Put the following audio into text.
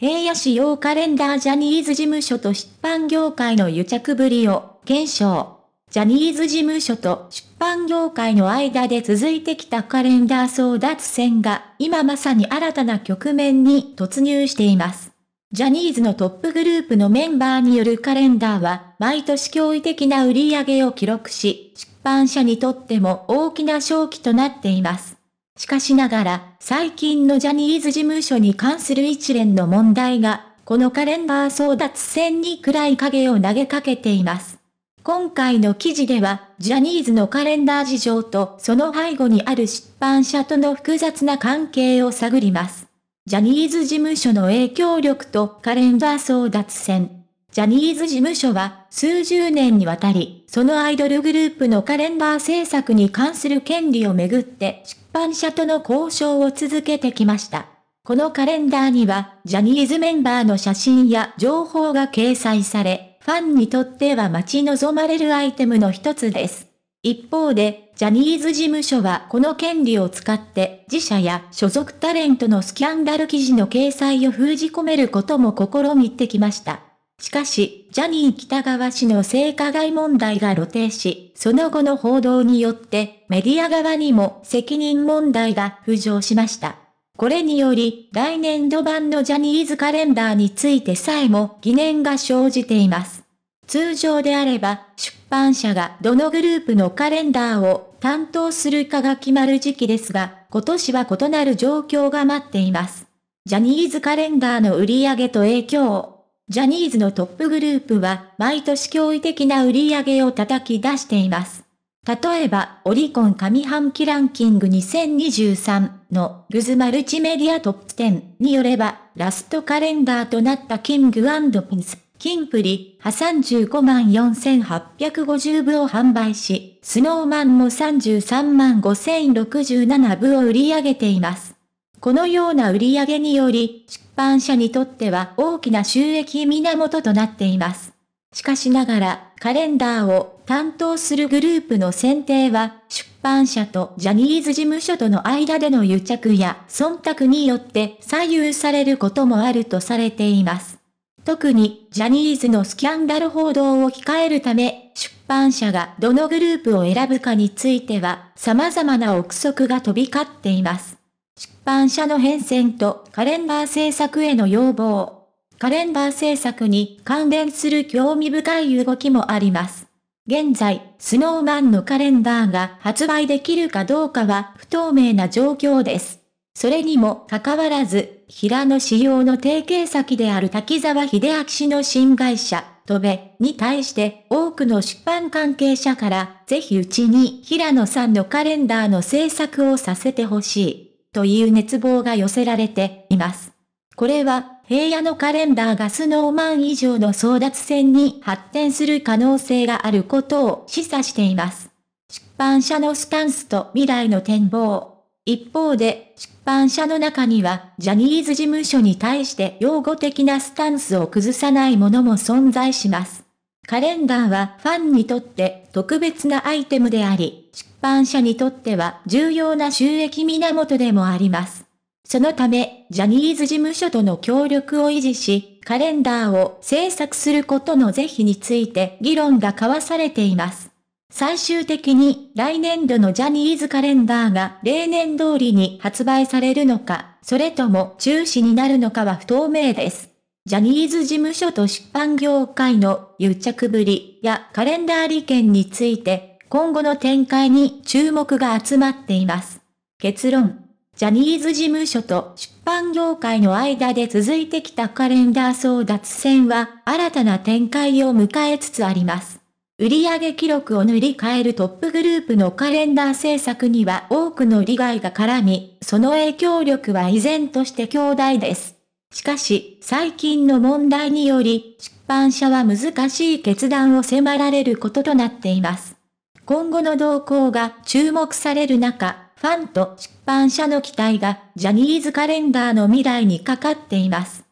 平野市用カレンダージャニーズ事務所と出版業界の癒着ぶりを検証。ジャニーズ事務所と出版業界の間で続いてきたカレンダー争奪戦が今まさに新たな局面に突入しています。ジャニーズのトップグループのメンバーによるカレンダーは毎年驚異的な売り上げを記録し、出版社にとっても大きな勝機となっています。しかしながら、最近のジャニーズ事務所に関する一連の問題が、このカレンダー争奪戦に暗い影を投げかけています。今回の記事では、ジャニーズのカレンダー事情とその背後にある出版社との複雑な関係を探ります。ジャニーズ事務所の影響力とカレンダー争奪戦。ジャニーズ事務所は数十年にわたり、そのアイドルグループのカレンダー制作に関する権利をめぐって版社との交渉を続けてきました。このカレンダーには、ジャニーズメンバーの写真や情報が掲載され、ファンにとっては待ち望まれるアイテムの一つです。一方で、ジャニーズ事務所はこの権利を使って、自社や所属タレントのスキャンダル記事の掲載を封じ込めることも試みてきました。しかし、ジャニー北川氏の性加害問題が露呈し、その後の報道によって、メディア側にも責任問題が浮上しました。これにより、来年度版のジャニーズカレンダーについてさえも疑念が生じています。通常であれば、出版社がどのグループのカレンダーを担当するかが決まる時期ですが、今年は異なる状況が待っています。ジャニーズカレンダーの売り上げと影響ジャニーズのトップグループは毎年驚異的な売り上げを叩き出しています。例えば、オリコン上半期ランキング2023のグズマルチメディアトップ10によれば、ラストカレンダーとなったキングピンス、キンプリ、は35万4850部を販売し、スノーマンも33万5067部を売り上げています。このような売り上げにより、出版社にとっては大きな収益源となっています。しかしながら、カレンダーを担当するグループの選定は、出版社とジャニーズ事務所との間での癒着や忖度によって左右されることもあるとされています。特に、ジャニーズのスキャンダル報道を控えるため、出版社がどのグループを選ぶかについては、様々な憶測が飛び交っています。出版社の変遷とカレンダー制作への要望。カレンダー制作に関連する興味深い動きもあります。現在、スノーマンのカレンダーが発売できるかどうかは不透明な状況です。それにもかかわらず、平野仕様の提携先である滝沢秀明氏の新会社、トベに対して多くの出版関係者から、ぜひうちに平野さんのカレンダーの制作をさせてほしい。という熱望が寄せられています。これは、平野のカレンダーがスノーマン以上の争奪戦に発展する可能性があることを示唆しています。出版社のスタンスと未来の展望。一方で、出版社の中には、ジャニーズ事務所に対して擁護的なスタンスを崩さないものも存在します。カレンダーはファンにとって特別なアイテムであり、出版社にとっては重要な収益源でもあります。そのため、ジャニーズ事務所との協力を維持し、カレンダーを制作することの是非について議論が交わされています。最終的に来年度のジャニーズカレンダーが例年通りに発売されるのか、それとも中止になるのかは不透明です。ジャニーズ事務所と出版業界の癒着ぶりやカレンダー利権について、今後の展開に注目が集まっています。結論。ジャニーズ事務所と出版業界の間で続いてきたカレンダー争奪戦は新たな展開を迎えつつあります。売上記録を塗り替えるトップグループのカレンダー制作には多くの利害が絡み、その影響力は依然として強大です。しかし、最近の問題により、出版社は難しい決断を迫られることとなっています。今後の動向が注目される中、ファンと出版社の期待がジャニーズカレンダーの未来にかかっています。